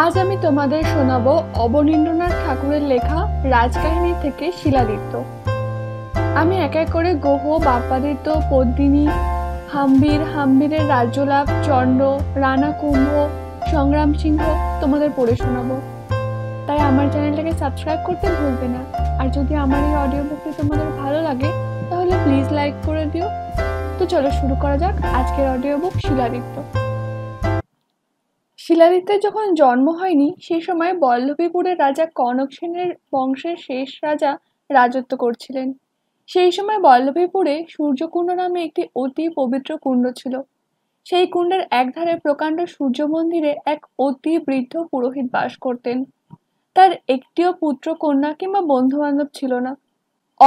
আজ আমি তোমাদের শোনাব অবনীন্দ্রনাথ ঠাকুরের লেখা রাজকাহিনী থেকে শিলাদিত্য আমি এক এক করে গোহ বাপ্পাদিত্য পদ্মিনী হাম্বির হাম্বিরের রাজ্যলাভ চন্ড রানা কুম্ভ সংগ্রাম সিংহ তোমাদের পড়ে শোনাবো তাই আমার চ্যানেলটাকে সাবস্ক্রাইব করতে ভুলবে না আর যদি আমার এই অডিও বুকটি তোমাদের ভালো লাগে তাহলে প্লিজ লাইক করে দিও তো চলো শুরু করা যাক আজকের অডিও বুক শিলাদিত্য শিলাদিত্যের যখন জন্ম হয়নি সেই সময় বল্লভীপুরের রাজা কনক সেনের বংশের শেষ রাজা রাজত্ব করছিলেন সেই সময় বল্লভীপুরে সূর্যকুণ্ড নামে একটি অতি পবিত্র কুণ্ড ছিল সেই কুণ্ডের একধারে প্রকাণ্ড সূর্য মন্দিরে এক অতি বৃদ্ধ পুরোহিত বাস করতেন তার একটিও পুত্র কন্যা কিংবা বন্ধু বান্ধব ছিল না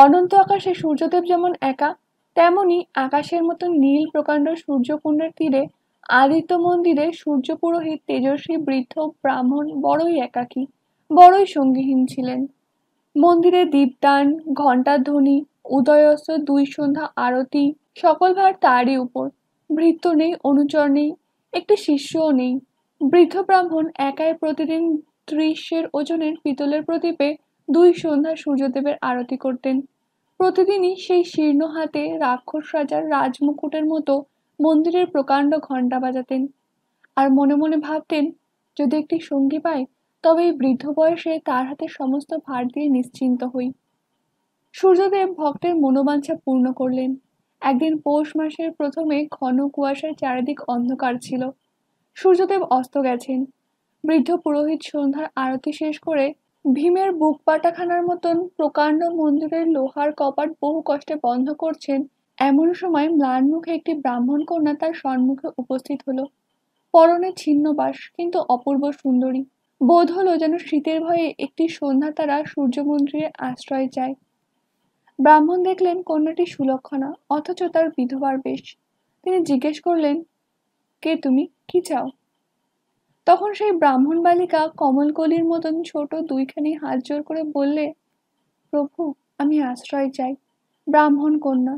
অনন্ত আকাশে সূর্যদেব যেমন একা তেমনি আকাশের মতো নীল প্রকাণ্ড সূর্যকুণ্ডের তীরে আদিত্য মন্দিরে সূর্য পুরোহিত তেজস্বী বৃদ্ধ ব্রাহ্মণ বড়ই একাকী বড়ই সঙ্গীহীন ছিলেন মন্দিরে দীপদান ঘণ্টার ধ্বনি উদয়স্ত দুই সন্ধ্যা আরতি সকল ভার তারই উপর বৃত্ত নেই অনুচর নেই একটি শিষ্যও নেই বৃদ্ধ ব্রাহ্মণ একাই প্রতিদিন ত্রিশের ওজনের পিতলের প্রদীপে দুই সন্ধ্যা সূর্যদেবের আরতি করতেন প্রতিদিনই সেই শীর্ণ হাতে রাক্ষস রাজার রাজমুকুটের মতো মন্দিরের প্রকাণ্ড ঘণ্টা বাজাতেন আর মনে মনে ভাবতেন যদি একটি সঙ্গী পাই তবে এই বৃদ্ধ বয়সে তার হাতে সমস্ত ভার দিয়ে নিশ্চিন্ত হই সূর্যদেব ভক্তের মনোবাঞ্ছা পূর্ণ করলেন একদিন পৌষ মাসের প্রথমে ঘন কুয়াশার চারিদিক অন্ধকার ছিল সূর্যদেব অস্ত গেছেন বৃদ্ধ পুরোহিত সন্ধ্যার আরতি শেষ করে ভীমের বুক পাটাখানার মতন প্রকাণ্ড মন্দিরের লোহার কপাট বহু কষ্টে বন্ধ করছেন এমন সময় ম্লান মুখে একটি ব্রাহ্মণ কন্যা তার সম্মুখে উপস্থিত হলো পরনে ছিন্নবাস কিন্তু অপূর্ব সুন্দরী বোধ হলো যেন শীতের ভয়ে একটি সন্ধ্যা তারা সূর্য মন্দিরে আশ্রয় যায় ব্রাহ্মণ দেখলেন কন্যাটি সুলক্ষণা অথচ তার বিধবার বেশ তিনি জিজ্ঞেস করলেন কে তুমি কি চাও তখন সেই ব্রাহ্মণ বালিকা কমলকলির মতন ছোট দুইখানি হাত জোর করে বললে প্রভু আমি আশ্রয় চাই ব্রাহ্মণ কন্যা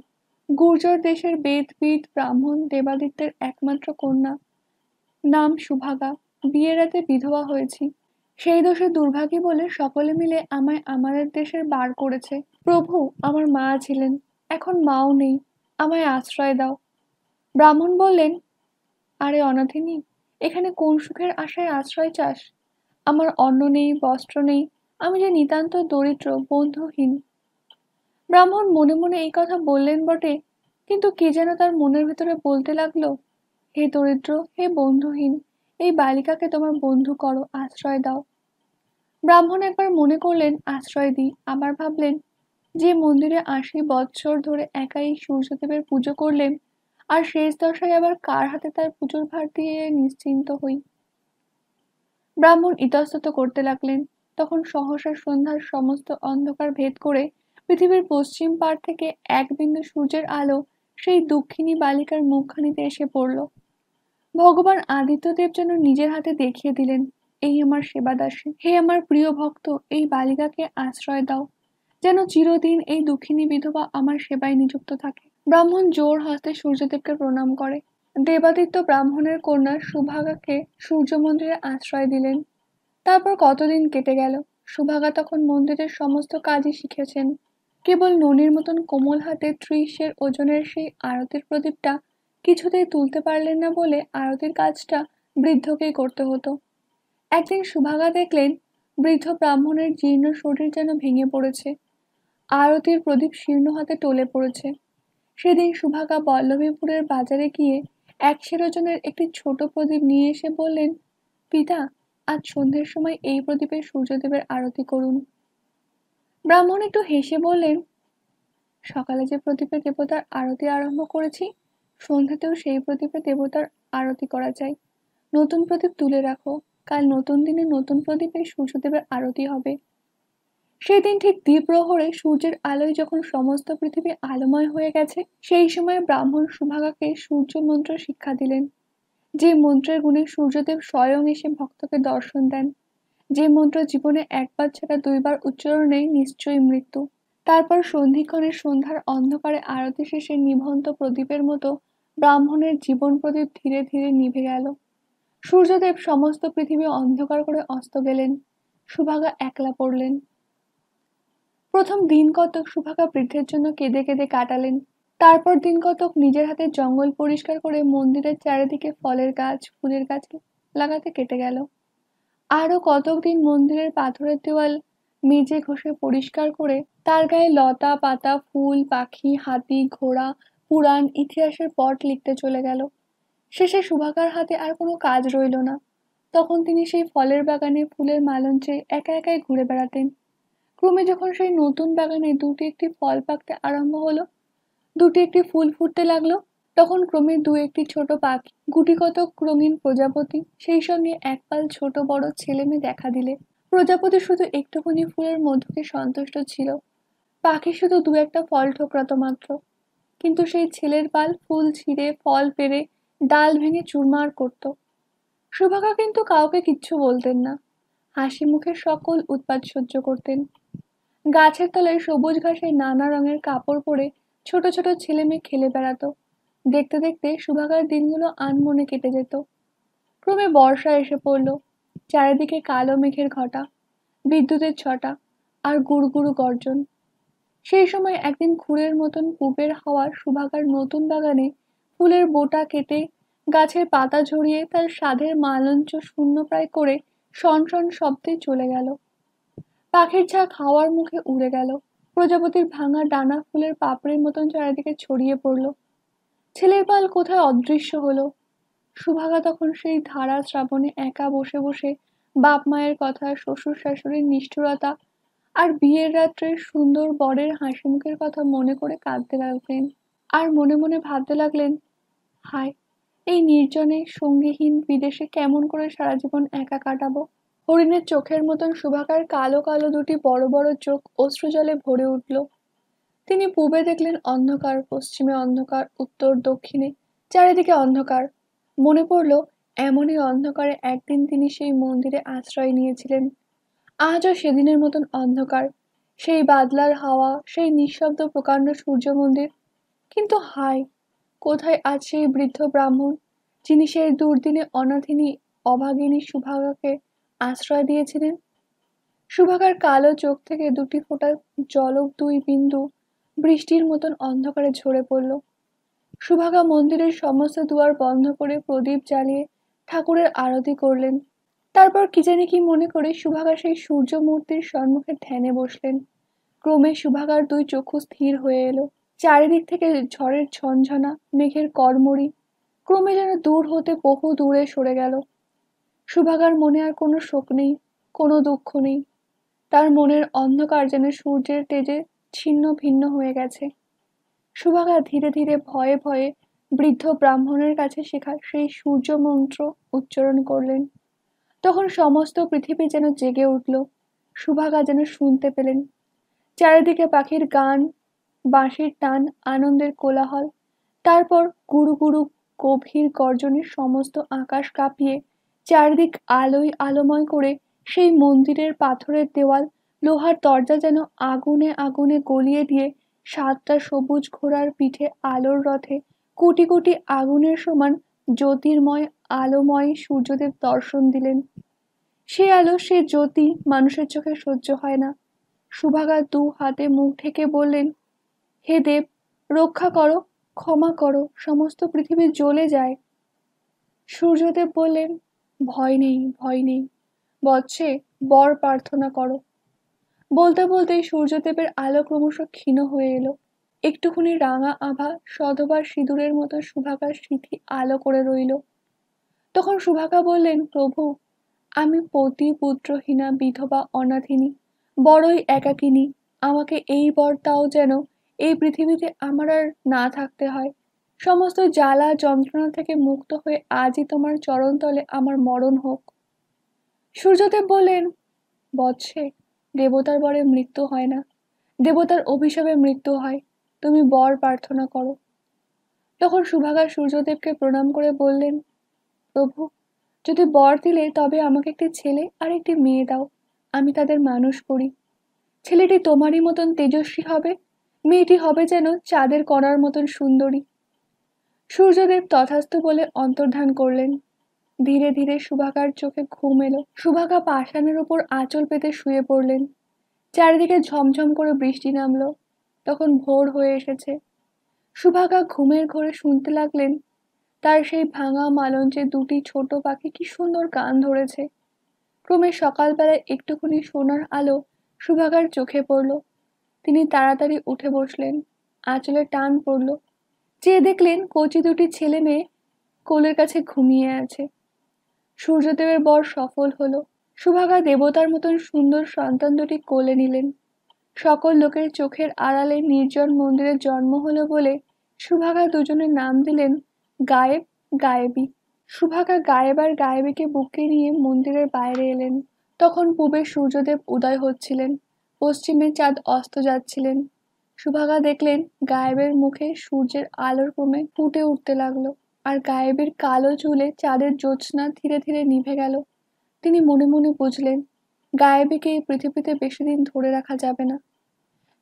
গুর্জর দেশের বেদবিদ ব্রাহ্মণ দেবাদিত্যের একমাত্র কন্যা নাম সুভাগা বিয়ের রাতে বিধবা হয়েছি সেই দোষে দুর্ভাগী বলে সকলে মিলে আমায় আমাদের দেশের বার করেছে প্রভু আমার মা ছিলেন এখন মাও নেই আমায় আশ্রয় দাও ব্রাহ্মণ বললেন আরে অনাথিনী এখানে কোন সুখের আশায় আশ্রয় চাস আমার অন্ন নেই বস্ত্র নেই আমি যে নিতান্ত দরিদ্র বন্ধুহীন ব্রাহ্মণ মনে মনে এই কথা বললেন বটে কিন্তু কে যেন তার মনের ভিতরে বলতে লাগলো হে দরিদ্র হে বন্ধুহীন এই বালিকাকে তোমার বন্ধু করো আশ্রয় দাও ব্রাহ্মণ একবার মনে করলেন আশ্রয় দিই আবার ভাবলেন যে মন্দিরে আশি বৎসর ধরে একাই সূর্যদেবের পুজো করলেন আর শেষ দশায় আবার কার হাতে তার পুজোর ভার দিয়ে নিশ্চিন্ত হই ব্রাহ্মণ ইতস্তত করতে লাগলেন তখন সহসা সন্ধ্যার সমস্ত অন্ধকার ভেদ করে পৃথিবীর পশ্চিম পাড় থেকে এক বিন্দু সূর্যের আলো সেই দক্ষিণী বালিকার মুখখানিতে এসে পড়ল ভগবান আদিত্যদেব যেন নিজের হাতে দেখিয়ে দিলেন এই আমার সেবাদাসী হে আমার প্রিয় ভক্ত এই বালিকাকে আশ্রয় দাও যেন চিরদিন এই দুঃখিনী বিধবা আমার সেবায় নিযুক্ত থাকে ব্রাহ্মণ জোর হস্তে সূর্যদেবকে প্রণাম করে দেবাদিত্য ব্রাহ্মণের কন্যা সুভাগাকে সূর্য মন্দিরে আশ্রয় দিলেন তারপর কতদিন কেটে গেল সুভাগা তখন মন্দিরের সমস্ত কাজই শিখেছেন কেবল ননির মতন কোমল হাতে ত্রিশের ওজনের সেই আরতির প্রদীপটা কিছুতেই তুলতে পারলেন না বলে আরতির কাজটা বৃদ্ধকেই করতে হতো একদিন সুভাগা দেখলেন বৃদ্ধ ব্রাহ্মণের জীর্ণ শরীর যেন ভেঙে পড়েছে আরতির প্রদীপ শীর্ণ হাতে টলে পড়েছে সেদিন সুভাগা বল্লভীপুরের বাজারে গিয়ে এক সেরোজনের একটি ছোট প্রদীপ নিয়ে এসে বললেন পিতা আজ সন্ধ্যের সময় এই প্রদীপে সূর্যদেবের আরতি করুন ব্রাহ্মণ একটু হেসে বললেন সকালে যে প্রদীপে দেবতার আরতি আরম্ভ করেছি সন্ধ্যাতেও সেই প্রদীপে দেবতার আরতি করা যায় নতুন প্রদীপ তুলে রাখো কাল নতুন দিনে নতুন প্রদীপে সূর্যদেবের আরতি হবে সেদিন ঠিক দ্বিপ্রহরে সূর্যের আলোয় যখন সমস্ত পৃথিবী আলোময় হয়ে গেছে সেই সময় ব্রাহ্মণ সুভাগাকে সূর্য মন্ত্র শিক্ষা দিলেন যে মন্ত্রের গুণে সূর্যদেব স্বয়ং এসে ভক্তকে দর্শন দেন যে মন্ত্র জীবনে একবার ছাড়া দুইবার উচ্চারণে নিশ্চয়ই মৃত্যু তারপর সন্ধিক্ষণের সন্ধ্যার অন্ধকারে আরতি শেষে নিভন্ত প্রদীপের মতো ব্রাহ্মণের জীবন প্রদীপ ধীরে ধীরে নিভে গেল সূর্যদেব সমস্ত পৃথিবী অন্ধকার করে অস্ত গেলেন সুভাগা একলা পড়লেন প্রথম দিন কতক সুভাগা বৃদ্ধের জন্য কেঁদে কেঁদে কাটালেন তারপর দিন কতক নিজের হাতে জঙ্গল পরিষ্কার করে মন্দিরের চারিদিকে ফলের গাছ ফুলের গাছ লাগাতে কেটে গেল আরও কতকদিন মন্দিরের পাথরের দেওয়াল মেজে ঘষে পরিষ্কার করে তার গায়ে লতা পাতা ফুল পাখি হাতি ঘোড়া পুরাণ ইতিহাসের পট লিখতে চলে গেল শেষে সুভাকার হাতে আর কোনো কাজ রইল না তখন তিনি সেই ফলের বাগানে ফুলের মালঞ্চে একা একাই ঘুরে বেড়াতেন ক্রমে যখন সেই নতুন বাগানে দুটি একটি ফল পাকতে আরম্ভ হলো দুটি একটি ফুল ফুটতে লাগলো তখন ক্রমে দু একটি ছোট পাখি কতক রঙিন প্রজাপতি সেই সঙ্গে একপাল ছোট বড় ছেলেমেয়ে দেখা দিলে প্রজাপতি শুধু একটুখানি ফুলের মধ্যে সন্তুষ্ট ছিল পাখি শুধু দু একটা ফল ঠোকরাত মাত্র কিন্তু সেই ছেলের পাল ফুল ছিঁড়ে ফল পেরে ডাল ভেঙে চুরমার করত সুভাকা কিন্তু কাউকে কিচ্ছু বলতেন না হাসি মুখে সকল উৎপাত সহ্য করতেন গাছের তলায় সবুজ ঘাসে নানা রঙের কাপড় পরে ছোট ছোট ছেলেমেয়ে খেলে বেড়াতো দেখতে দেখতে সুভাগার দিনগুলো আনমনে কেটে যেত ক্রমে বর্ষা এসে পড়ল চারিদিকে কালো মেঘের ঘটা বিদ্যুতের ছটা আর গুড়গুড়ু গর্জন সেই সময় একদিন খুঁড়ের মতন কূপের হাওয়া সুভাগার নতুন বাগানে ফুলের বোটা কেটে গাছের পাতা ঝরিয়ে তার স্বাদের মালঞ্চ শূন্য প্রায় করে সন শব্দে চলে গেল পাখির ঝাঁক হাওয়ার মুখে উড়ে গেল প্রজাপতির ভাঙা ডানা ফুলের পাপড়ির মতন চারিদিকে ছড়িয়ে পড়লো ছেলের পাল কোথায় অদৃশ্য হলো সুভাগা তখন সেই ধারা শ্রাবণে একা বসে বসে বাপ মায়ের কথা শ্বশুর শাশুড়ির নিষ্ঠুরতা আর বিয়ের রাত্রে সুন্দর বরের হাসি মুখের কথা মনে করে কাঁদতে লাগলেন আর মনে মনে ভাবতে লাগলেন হায় এই নির্জনে সঙ্গীহীন বিদেশে কেমন করে সারা জীবন একা কাটাবো হরিণের চোখের মতন সুভাকার কালো কালো দুটি বড় বড় চোখ অশ্রুজলে ভরে উঠল তিনি পূবে দেখলেন অন্ধকার পশ্চিমে অন্ধকার উত্তর দক্ষিণে চারিদিকে অন্ধকার মনে পড়ল এমনই অন্ধকারে একদিন তিনি সেই মন্দিরে আশ্রয় নিয়েছিলেন আজও সেদিনের মতন অন্ধকার সেই বাদলার হাওয়া সেই নিঃশব্দ প্রকাণ্ড সূর্য মন্দির কিন্তু হাই কোথায় আজ সেই বৃদ্ধ ব্রাহ্মণ যিনি সেই দুর্দিনে অনাথিনী অভাগিনী সুভাগাকে আশ্রয় দিয়েছিলেন সুভাগার কালো চোখ থেকে দুটি ফোঁটা জলক দুই বিন্দু বৃষ্টির মতন অন্ধকারে ঝরে পড়ল সুভাগা মন্দিরের সমস্ত দুয়ার বন্ধ করে প্রদীপ জ্বালিয়ে ঠাকুরের আরতি করলেন তারপর কি জানি কি মনে করে সুভাগা সেই সূর্য মূর্তির সম্মুখে ধ্যানে বসলেন ক্রমে সুভাগার দুই চক্ষু স্থির হয়ে এলো চারিদিক থেকে ঝড়ের ঝনঝনা মেঘের করমরি ক্রমে যেন দূর হতে বহু দূরে সরে গেল সুভাগার মনে আর কোনো শোক নেই কোনো দুঃখ নেই তার মনের অন্ধকার যেন সূর্যের তেজে ছিন্ন ভিন্ন হয়ে গেছে সুভাগা ধীরে ধীরে ভয়ে ভয়ে বৃদ্ধ ব্রাহ্মণের কাছে শেখা সেই সূর্য মন্ত্র উচ্চারণ করলেন তখন সমস্ত পৃথিবী যেন জেগে উঠল সুভাগা যেন শুনতে পেলেন চারিদিকে পাখির গান বাঁশির টান আনন্দের কোলাহল তারপর গুরু গুরু গভীর গর্জনের সমস্ত আকাশ কাঁপিয়ে চারিদিক আলোয় আলোময় করে সেই মন্দিরের পাথরের দেওয়াল লোহার দরজা যেন আগুনে আগুনে গলিয়ে দিয়ে সাতটা সবুজ ঘোড়ার পিঠে আলোর রথে কোটি কোটি আগুনের সমান জ্যোতির্ময় আলোময় সূর্যদেব দর্শন দিলেন সে আলো সে জ্যোতি মানুষের চোখে সহ্য হয় না সুভাগা দু হাতে মুখ ঠেকে বললেন হে দেব রক্ষা করো ক্ষমা করো সমস্ত পৃথিবী জ্বলে যায় সূর্যদেব বললেন ভয় নেই ভয় নেই বৎসে বর প্রার্থনা করো বলতে বলতে সূর্যদেবের আলো ক্রমশ ক্ষীণ হয়ে এলো একটুখানি রাঙা আভা সধবার সিঁদুরের মতো সুভাকার স্মৃতি আলো করে রইল তখন সুভাকা বললেন প্রভু আমি পতি পুত্রহীনা বিধবা অনাথিনী বড়ই একাকিনী আমাকে এই বরটাও যেন এই পৃথিবীতে আমার আর না থাকতে হয় সমস্ত জ্বালা যন্ত্রণা থেকে মুক্ত হয়ে আজই তোমার চরণতলে আমার মরণ হোক সূর্যদেব বললেন বৎসে দেবতার বরে মৃত্যু হয় না দেবতার অভিশাপে মৃত্যু হয় তুমি বর প্রার্থনা করো তখন সুভাগা সূর্যদেবকে প্রণাম করে বললেন প্রভু যদি বর দিলে তবে আমাকে একটি ছেলে আর একটি মেয়ে দাও আমি তাদের মানুষ করি ছেলেটি তোমারই মতন তেজস্বী হবে মেয়েটি হবে যেন চাঁদের কণার মতন সুন্দরী সূর্যদেব তথাস্থ বলে অন্তর্ধান করলেন ধীরে ধীরে সুভাকার চোখে ঘুম এলো সুভাকা পাষাণের ওপর আঁচল পেতে শুয়ে পড়লেন চারিদিকে ঝমঝম করে বৃষ্টি নামলো তখন ভোর হয়ে এসেছে সুভাকা ঘুমের ঘরে শুনতে লাগলেন তার সেই ভাঙা মালঞ্চে দুটি ছোট পাখি কি সুন্দর গান ধরেছে ক্রমে সকালবেলায় একটুখানি সোনার আলো সুভাকার চোখে পড়ল তিনি তাড়াতাড়ি উঠে বসলেন আঁচলে টান পড়ল চেয়ে দেখলেন কচি দুটি ছেলে মেয়ে কোলের কাছে ঘুমিয়ে আছে সূর্যদেবের বর সফল হল সুভাগা দেবতার মতন সুন্দর সন্তান দুটি কোলে নিলেন সকল লোকের চোখের আড়ালে নির্জন মন্দিরে জন্ম হলো বলে সুভাগা দুজনের নাম দিলেন গায়েব গায়েবী সুভাগা গায়েব আর গায়েবীকে বুকে নিয়ে মন্দিরের বাইরে এলেন তখন পূবে সূর্যদেব উদয় হচ্ছিলেন পশ্চিমে চাঁদ অস্ত যাচ্ছিলেন সুভাগা দেখলেন গায়েবের মুখে সূর্যের আলোর ক্রমে ফুটে উঠতে লাগলো আর গায়েবের কালো চুলে চাঁদের জ্যোৎস্না ধীরে ধীরে নিভে গেল তিনি মনে মনে বুঝলেন গায়েবীকে এই পৃথিবীতে বেশি দিন ধরে রাখা যাবে না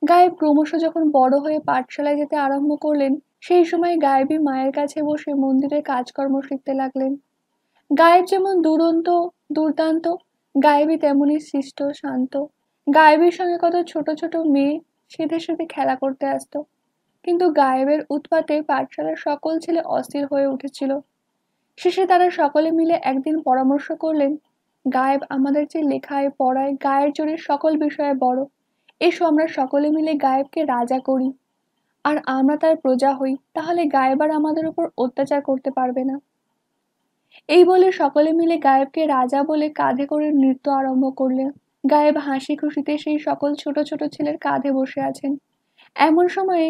গায়েব ক্রমশ যখন বড় হয়ে পাঠশালায় যেতে আরম্ভ করলেন সেই সময় গায়েবী মায়ের কাছে বসে মন্দিরের কাজকর্ম শিখতে লাগলেন গায়েব যেমন দুরন্ত দুর্দান্ত গায়েবী তেমনই সৃষ্ট শান্ত গায়েবীর সঙ্গে কত ছোট ছোট মেয়ে সেধে সেধে খেলা করতে আসতো কিন্তু গায়েবের উৎপাতে পাঠশালার সকল ছেলে অস্থির হয়ে উঠেছিল শেষে তারা সকলে মিলে একদিন পরামর্শ করলেন গায়েব আমাদের যে লেখায় পড়ায় গায়ের জোরে সকল বিষয়ে বড় এসো আমরা সকলে মিলে গায়েবকে রাজা করি আর আমরা তার প্রজা হই তাহলে গায়েব আর আমাদের উপর অত্যাচার করতে পারবে না এই বলে সকলে মিলে গায়েবকে রাজা বলে কাঁধে করে নৃত্য আরম্ভ করলেন গায়েব হাসি খুশিতে সেই সকল ছোট ছোট ছেলের কাঁধে বসে আছেন এমন সময়ে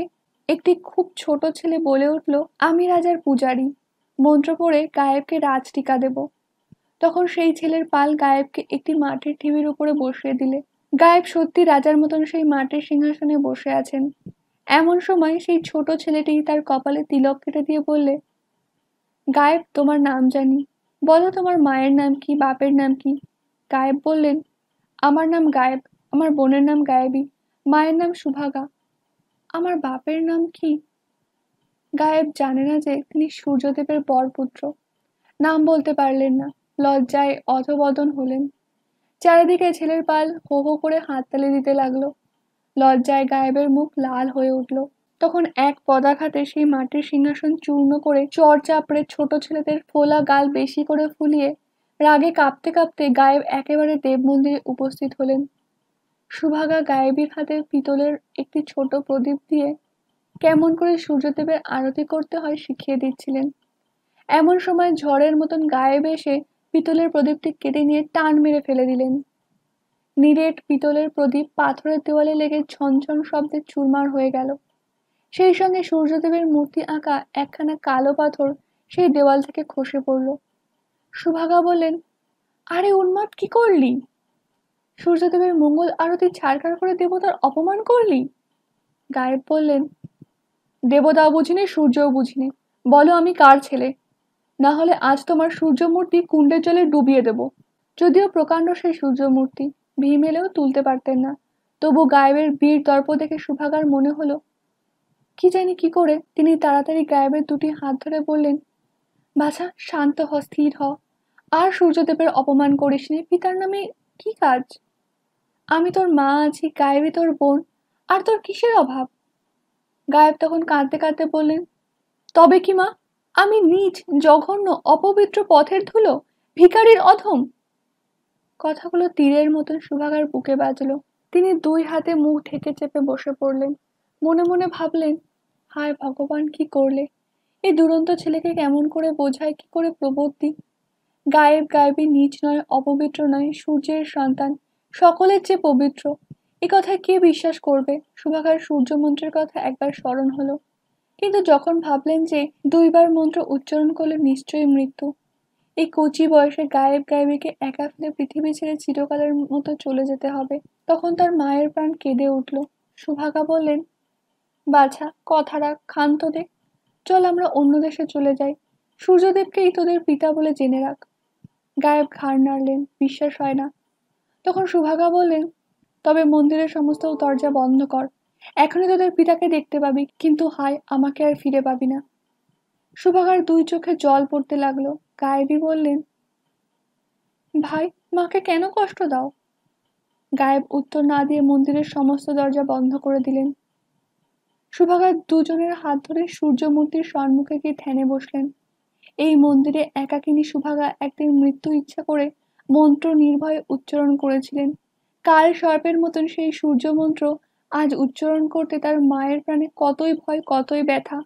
একটি খুব ছোট ছেলে বলে উঠল আমি রাজার পূজারী মন্ত্র পড়ে গায়েবকে রাজ টিকা দেব তখন সেই ছেলের পাল গায়েবকে একটি মাটির ঢিবির উপরে বসিয়ে দিলে গায়েব সত্যি রাজার মতন সেই মাটির সিংহাসনে বসে আছেন এমন সময় সেই ছোট ছেলেটি তার কপালে তিলক কেটে দিয়ে বললে গায়েব তোমার নাম জানি বলো তোমার মায়ের নাম কি বাপের নাম কি গায়েব বললেন আমার নাম গায়েব আমার বোনের নাম গায়েবী মায়ের নাম সুভাগা আমার বাপের নাম কি গায়েব জানে না যে তিনি সূর্যদেবের বরপুত্র নাম বলতে পারলেন না লজ্জায় অধবদন হলেন চারিদিকে ছেলের পাল হো হো করে হাততালি দিতে লাগলো লজ্জায় গায়েবের মুখ লাল হয়ে উঠল তখন এক পদাঘাতে সেই মাটির সিংহাসন চূর্ণ করে চর চাপড়ে ছোট ছেলেদের ফোলা গাল বেশি করে ফুলিয়ে রাগে কাঁপতে কাঁপতে গায়েব একেবারে দেব মন্দিরে উপস্থিত হলেন সুভাগা গায়েবীর হাতে পিতলের একটি ছোট প্রদীপ দিয়ে কেমন করে সূর্যদেবের আরতি করতে হয় শিখিয়ে দিচ্ছিলেন এমন সময় ঝড়ের মতন গায়েব এসে পিতলের প্রদীপটি কেটে নিয়ে টান মেরে ফেলে দিলেন নিরেট পিতলের প্রদীপ পাথরের দেওয়ালে লেগে ছনছন শব্দে চুরমার হয়ে গেল সেই সঙ্গে সূর্যদেবের মূর্তি আঁকা একখানা কালো পাথর সেই দেওয়াল থেকে খসে পড়ল সুভাগা বললেন আরে উন্মাদ কি করলি সূর্যদেবের মঙ্গল আরতি ছাড়কার করে দেবতার অপমান করলি গায়েব বললেন দেবতাও বুঝিনি সূর্যও বুঝিনি বলো আমি কার ছেলে না হলে আজ তোমার সূর্যমূর্তি কুণ্ডের জলে ডুবিয়ে দেব যদিও প্রকাণ্ড সেই সূর্যমূর্তি ভীম এলেও তুলতে পারতেন না তবু গায়েবের বীর দর্প দেখে সুভাগার মনে হলো কি জানি কি করে তিনি তাড়াতাড়ি গায়েবের দুটি হাত ধরে বললেন বাছা শান্ত হ স্থির হ আর সূর্যদেবের অপমান করিস নি পিতার নামে কি কাজ আমি তোর মা আছি গায়েবে তোর বোন আর তোর কিসের অভাব গায়েব তখন কাঁদতে কাঁদতে বললেন তবে কি মা আমি নিজ জঘন্য অপবিত্র পথের ধুলো ভিকারির অধম কথাগুলো তীরের মতন সুভাগার বুকে বাজল তিনি দুই হাতে মুখ ঢেকে চেপে বসে পড়লেন মনে মনে ভাবলেন হায় ভগবান কি করলে এই দুরন্ত ছেলেকে কেমন করে বোঝায় কি করে প্রবোধ গায়েব গায়েবে নিজ নয় অপবিত্র নয় সূর্যের সন্তান সকলের চেয়ে পবিত্র এ কথা কে বিশ্বাস করবে সুভাকার সূর্য মন্ত্রের কথা একবার স্মরণ হলো কিন্তু যখন ভাবলেন যে দুইবার মন্ত্র উচ্চারণ করলে নিশ্চয়ই মৃত্যু এই কচি বয়সে গায়েব গায়েবীকে একা ফেলে পৃথিবী ছেড়ে চিরকালের মতো চলে যেতে হবে তখন তার মায়ের প্রাণ কেঁদে উঠল সুভাগা বললেন বাছা কথা রাখ ক্ষান্ত দেখ চল আমরা অন্য দেশে চলে যাই সূর্যদেবকেই তোদের পিতা বলে জেনে রাখ গায়েব ঘাড় নাড়লেন বিশ্বাস হয় না তখন সুভাগা বললেন তবে মন্দিরের সমস্ত দরজা বন্ধ কর এখনই তোদের পিতাকে দেখতে পাবি কিন্তু হায় আমাকে আর ফিরে পাবি না সুভাগার দুই চোখে জল পড়তে লাগলো গায়েবী বললেন ভাই মাকে কেন কষ্ট দাও গায়েব উত্তর না দিয়ে মন্দিরের সমস্ত দরজা বন্ধ করে দিলেন সুভাগা দুজনের হাত ধরে সূর্যমূর্তির সম্মুখে গিয়ে ধ্যানে বসলেন এই মন্দিরে একাকিনী সুভাগা একদিন মৃত্যু ইচ্ছা করে মন্ত্র নির্ভয়ে উচ্চারণ করেছিলেন কাল সর্পের মতন সেই সূর্য মন্ত্র আজ উচ্চারণ করতে তার মায়ের প্রাণে কতই ভয় কতই ব্যথা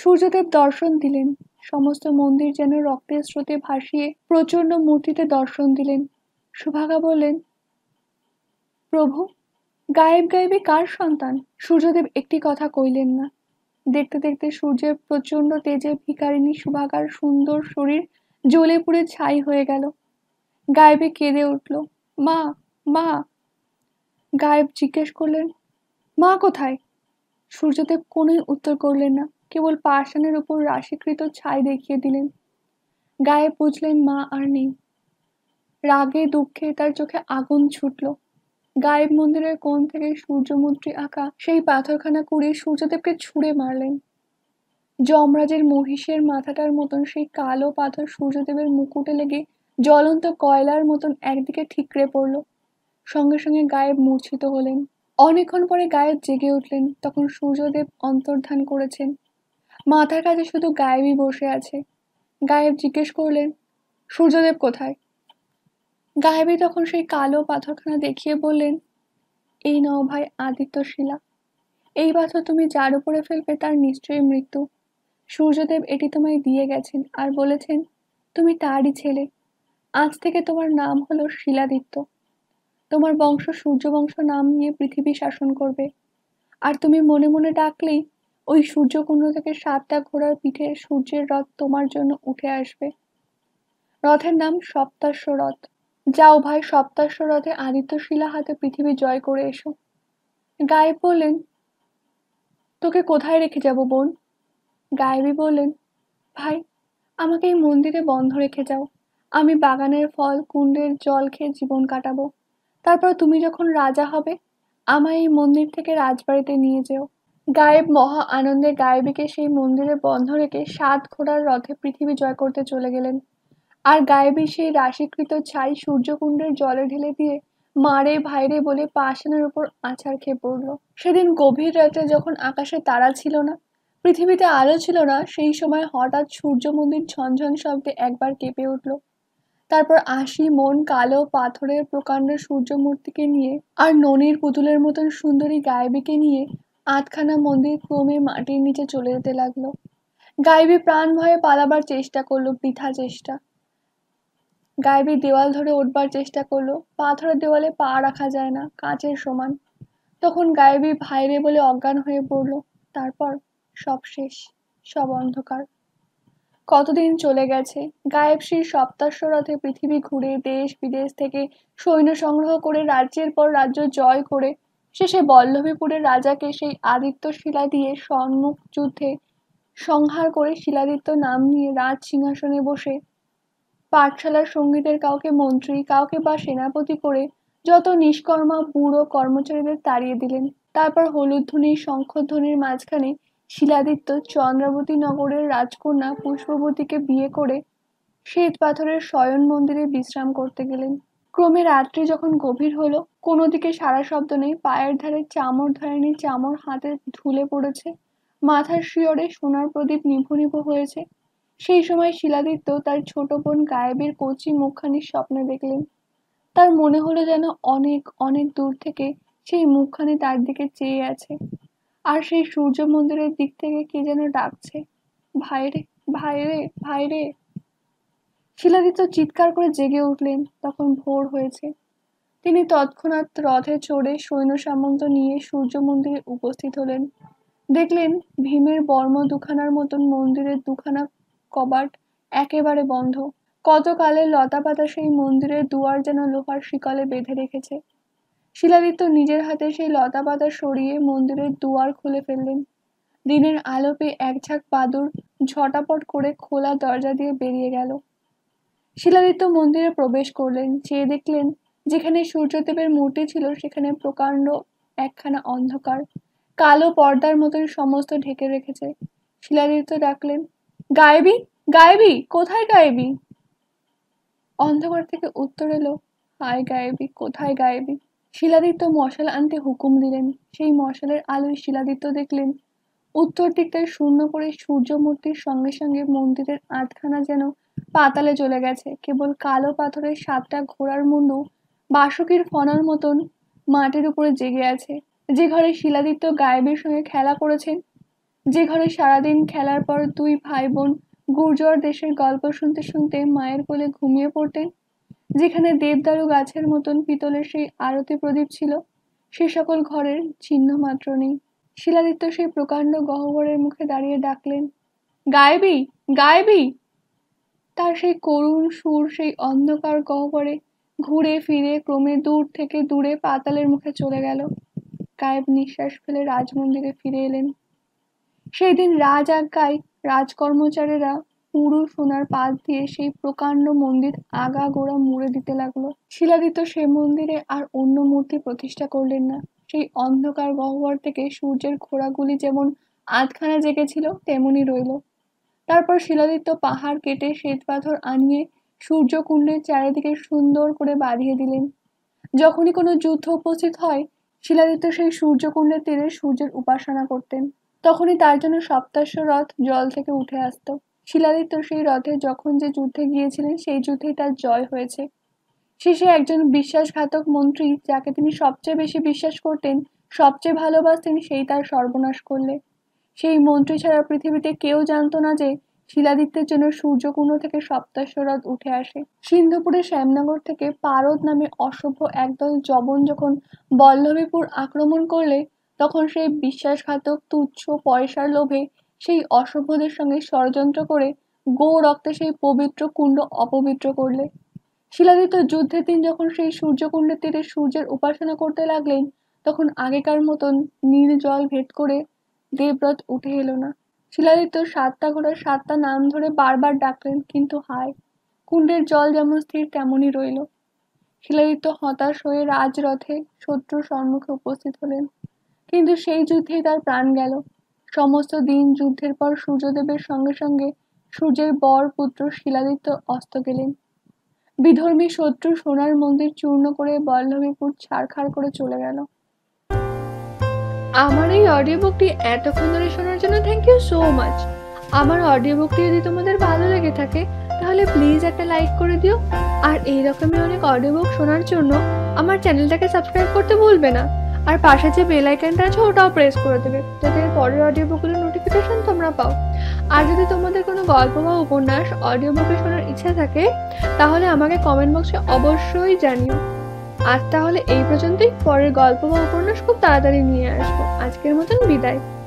সূর্যদেব দর্শন দিলেন সমস্ত মন্দির যেন রক্তের স্রোতে ভাসিয়ে প্রচণ্ড মূর্তিতে দর্শন দিলেন সুভাগা বললেন প্রভু গায়েব গায়েবে কার সন্তান সূর্যদেব একটি কথা কইলেন না দেখতে দেখতে সূর্যের প্রচণ্ড তেজে ভিকারিণী সুভাগার সুন্দর শরীর জ্বলে পুড়ে ছাই হয়ে গেল গায়েবে কেঁদে উঠল মা মা গায়েব জিজ্ঞেস করলেন মা কোথায় সূর্যদেব কোনো উত্তর করলেন না কেবল পাষাণের উপর রাশিকৃত ছাই দেখিয়ে দিলেন গায়ে বুঝলেন মা আর নেই রাগে দুঃখে তার চোখে আগুন ছুটল গায়েব মন্দিরের কোণ থেকে সূর্যমূর্তি আঁকা সেই পাথরখানা কুড়িয়ে সূর্যদেবকে ছুঁড়ে মারলেন যমরাজের মহিষের মাথাটার মতন সেই কালো পাথর সূর্যদেবের মুকুটে লেগে জ্বলন্ত কয়লার মতন একদিকে ঠিকরে পড়ল সঙ্গে সঙ্গে গায়েব মূর্ছিত হলেন অনেকক্ষণ পরে গায়েব জেগে উঠলেন তখন সূর্যদেব অন্তর্ধান করেছেন মাথার কাছে শুধু গায়েবই বসে আছে গায়েব জিজ্ঞেস করলেন সূর্যদেব কোথায় গায়েবই তখন সেই কালো পাথরখানা দেখিয়ে বললেন এই নাও ভাই আদিত্য শিলা এই পাথর তুমি যার উপরে ফেলবে তার নিশ্চয়ই মৃত্যু সূর্যদেব এটি তোমায় দিয়ে গেছেন আর বলেছেন তুমি তারই ছেলে আজ থেকে তোমার নাম হলো শিলাদিত্য তোমার বংশ সূর্যবংশ নাম নিয়ে পৃথিবী শাসন করবে আর তুমি মনে মনে ডাকলেই ওই সূর্যকুণ্ড থেকে সাতটা ঘোড়ার পিঠে সূর্যের রথ তোমার জন্য উঠে আসবে রথের নাম সপ্তাশ্ব রথ যাও ভাই সপ্তাশ্ব রথে আদিত্য শিলা হাতে পৃথিবী জয় করে এসো গায়েব বললেন তোকে কোথায় রেখে যাব বোন গায়েবী বললেন ভাই আমাকে এই মন্দিরে বন্ধ রেখে যাও আমি বাগানের ফল কুণ্ডের জল খেয়ে জীবন কাটাবো তারপর তুমি যখন রাজা হবে আমায় এই মন্দির থেকে রাজবাড়িতে নিয়ে যেও গায়েব মহা আনন্দে গায়েবীকে সেই মন্দিরে বন্ধ রেখে সাত ঘোড়ার রথে পৃথিবী জয় করতে চলে গেলেন আর গায়েবী সেই রাশিকৃত ছাই সূর্যকুণ্ডের জলে ঢেলে দিয়ে মারে ভাইরে বলে পাশানের উপর আছার খেয়ে পড়ল সেদিন গভীর রাতে যখন আকাশে তারা ছিল না পৃথিবীতে আলো ছিল না সেই সময় হঠাৎ সূর্য মন্দির ঝনঝন শব্দে একবার কেঁপে উঠলো তারপর আশি মন কালো পাথরের প্রকাণ্ড সূর্যমূর্তিকে নিয়ে আর ননির পুতুলের মতন সুন্দরী গায়েবীকে নিয়ে আধখানা মন্দির ক্রমে মাটির নিচে চলে যেতে লাগলো গায়েবি প্রাণ ভয়ে পালাবার চেষ্টা করলো বৃথা চেষ্টা গায়েবি দেওয়াল ধরে উঠবার চেষ্টা করলো পাথরের দেওয়ালে পা রাখা যায় না কাঁচের সমান তখন গায়েবি ভাইরে বলে অজ্ঞান হয়ে পড়লো তারপর সব শেষ সব অন্ধকার কতদিন চলে গেছে গায়েব সেই সপ্তাশ্বরথে পৃথিবী ঘুরে দেশ বিদেশ থেকে সৈন্য সংগ্রহ করে রাজ্যের পর রাজ্য জয় করে শেষে বল্লভীপুরের রাজাকে সেই আদিত্য শিলা দিয়ে সম্মুখ যুদ্ধে সংহার করে শিলাদিত্য নাম নিয়ে রাজ সিংহাসনে বসে পাঠশালার সঙ্গীতের কাউকে মন্ত্রী কাউকে বা সেনাপতি করে যত নিষ্কর্মা বুড়ো কর্মচারীদের তাড়িয়ে দিলেন তারপর হলুদ ধ্বনির শঙ্খধ্বনির মাঝখানে শিলাদিত্য চন্দ্রাবতী নগরের রাজকন্যা পুষ্পবতীকে বিয়ে করে শ্বেত পাথরের শয়ন মন্দিরে বিশ্রাম করতে গেলেন ক্রমে রাত্রি যখন গভীর হলো কোনো দিকে সারা শব্দ নেই পায়ের ধারে চামর ধরেনি চামর হাতে ধুলে পড়েছে মাথার শিয়রে সোনার প্রদীপ নিভু নিভু হয়েছে সেই সময় শিলাদিত্য তার ছোট বোন গায়েবের কচি মুখখানির স্বপ্নে দেখলেন তার মনে হলো যেন অনেক অনেক দূর থেকে সেই মুখখানি তার দিকে চেয়ে আছে আর সেই সূর্য মন্দিরের দিক থেকে কে যেন ডাকছে ভাইরে ভাইরে ভাইরে শিলাদিত চিৎকার করে জেগে উঠলেন তখন ভোর হয়েছে তিনি তৎক্ষণাৎ রথে চড়ে সৈন্য সামন্ত নিয়ে সূর্য মন্দিরে উপস্থিত হলেন দেখলেন ভীমের বর্ম দুখানার মতন মন্দিরের দুখানা কবাট একেবারে বন্ধ কতকালে লতা পাতা সেই মন্দিরের দুয়ার যেন লোহার শিকলে বেঁধে রেখেছে শিলালিত নিজের হাতে সেই লতা পাতা সরিয়ে মন্দিরের দুয়ার খুলে ফেললেন দিনের আলো পেয়ে এক ঝাঁক বাদুর ঝটাপট করে খোলা দরজা দিয়ে বেরিয়ে গেল শিলাদিত্য মন্দিরে প্রবেশ করলেন চেয়ে দেখলেন যেখানে সূর্যদেবের মূর্তি ছিল সেখানে প্রকাণ্ড একখানা অন্ধকার কালো পর্দার মতন সমস্ত ঢেকে রেখেছে শিলাদিত্য ডাকলেন গায়েবি গায়েবি কোথায় গায়েবি অন্ধকার থেকে উত্তর এলো হায় গায়েবি কোথায় গায়েবি শিলাদিত্য মশাল আনতে হুকুম দিলেন সেই মশালের আলোয় শিলাদিত্য দেখলেন উত্তর দিকটায় শূন্য করে সূর্যমূর্তির সঙ্গে সঙ্গে মন্দিরের আটখানা যেন পাতালে চলে গেছে কেবল কালো পাথরের সাতটা ঘোড়ার মুন্ডু বাসকির ফনার মতন মাটির উপরে জেগে আছে যে ঘরে শিলাদিত্য গায়েবের সঙ্গে খেলা করেছেন যে ঘরে সারাদিন খেলার পর দুই ভাই বোন গুর্জর দেশের গল্প শুনতে শুনতে মায়ের কোলে ঘুমিয়ে পড়তেন যেখানে দেবদারু গাছের মতন পিতলের সেই আরতি প্রদীপ ছিল সে সকল ঘরের চিহ্ন মাত্র নেই শিলাদিত্য সেই প্রকাণ্ড গহ্বরের মুখে দাঁড়িয়ে ডাকলেন গায়বি গায়বি তার সেই করুণ সুর সেই অন্ধকার গহ্বরে ঘুরে ফিরে ক্রমে দূর থেকে দূরে পাতালের মুখে চলে গেল গায়েব নিঃশ্বাস ফেলে রাজমন্দিরে ফিরে এলেন সেই দিন রাজ আজ্ঞায় রাজকর্মচারীরা পুরু সোনার পাত দিয়ে সেই প্রকাণ্ড মন্দির আগাগোড়া মুড়ে দিতে লাগলো শিলাদিত সে মন্দিরে আর অন্য মূর্তি প্রতিষ্ঠা করলেন না সেই অন্ধকার গহ্বর থেকে সূর্যের ঘোড়াগুলি যেমন আধখানা জেগেছিল তেমনি রইল তারপর শিলাদিত্য পাহাড় কেটে শ্বেত পাথর আনিয়ে সূর্যকুণ্ডের চারিদিকে সুন্দর করে বাঁধিয়ে দিলেন যখনই কোনো যুদ্ধ উপস্থিত হয় শিলাদিত্য সেই সূর্যকুণ্ডের তীরে সূর্যের উপাসনা করতেন তখনই তার জন্য সপ্তাশ্ব রথ জল থেকে উঠে আসত শিলাদিত্য সেই রথে যখন যে যুদ্ধে গিয়েছিলেন সেই যুদ্ধেই তার জয় হয়েছে শেষে একজন বিশ্বাসঘাতক মন্ত্রী যাকে তিনি সবচেয়ে বেশি বিশ্বাস করতেন সবচেয়ে ভালোবাসতেন সেই তার সর্বনাশ করলে সেই মন্ত্রী ছাড়া পৃথিবীতে কেউ জানতো না যে শিলাদিত্যের জন্য সূর্যকুণ্ড থেকে সপ্তাশ্বরথ উঠে আসে সিন্ধুপুরের শ্যামনগর থেকে পারদ নামে অসভ্য একদল জবন যখন বল্লভীপুর আক্রমণ করলে তখন সেই বিশ্বাসঘাতক তুচ্ছ পয়সার লোভে সেই অসভ্যদের সঙ্গে ষড়যন্ত্র করে গো রক্তে সেই পবিত্র কুণ্ড অপবিত্র করলে শিলাদিত যুদ্ধের দিন যখন সেই সূর্যকুণ্ডের তীরে সূর্যের উপাসনা করতে লাগলেন তখন আগেকার মতন নীল জল ভেদ করে দেবব্রত উঠে এলো না শিলাদিত্য সাতটা ঘোড়ার সাতটা নাম ধরে বারবার ডাকলেন কিন্তু হায় কুণ্ডের জল যেমন স্থির তেমনই রইল শিলাদিত্য হতাশ হয়ে রাজরথে শত্রুর সম্মুখে উপস্থিত হলেন কিন্তু সেই যুদ্ধে তার প্রাণ গেল সমস্ত দিন যুদ্ধের পর সূর্যদেবের সঙ্গে সঙ্গে সূর্যের বর পুত্র শিলাদিত্য অস্ত গেলেন বিধর্মী শত্রু সোনার মন্দির চূর্ণ করে বল্লভীপুর ছাড়খাড় করে চলে গেল আমার এই অডিও বুকটি এতক্ষণ ধরে শোনার জন্য থ্যাংক ইউ সো মাচ আমার অডিও বুকটি যদি তোমাদের ভালো লেগে থাকে তাহলে প্লিজ একটা লাইক করে দিও আর এই রকমই অনেক অডিও বুক শোনার জন্য আমার চ্যানেলটাকে সাবস্ক্রাইব করতে ভুলবে না আর পাশে যে বেল আইকনটা আছে ওটাও প্রেস করে দেবে যাতে পরের অডিও বুকগুলোর নোটিফিকেশান তোমরা পাও আর যদি তোমাদের কোনো গল্প বা উপন্যাস অডিও বুকে শোনার ইচ্ছা থাকে তাহলে আমাকে কমেন্ট বক্সে অবশ্যই জানিও আজ তাহলে এই পর্যন্তই পরের গল্প বা উপন্যাস খুব তাড়াতাড়ি নিয়ে আসবো আজকের মতন বিদায়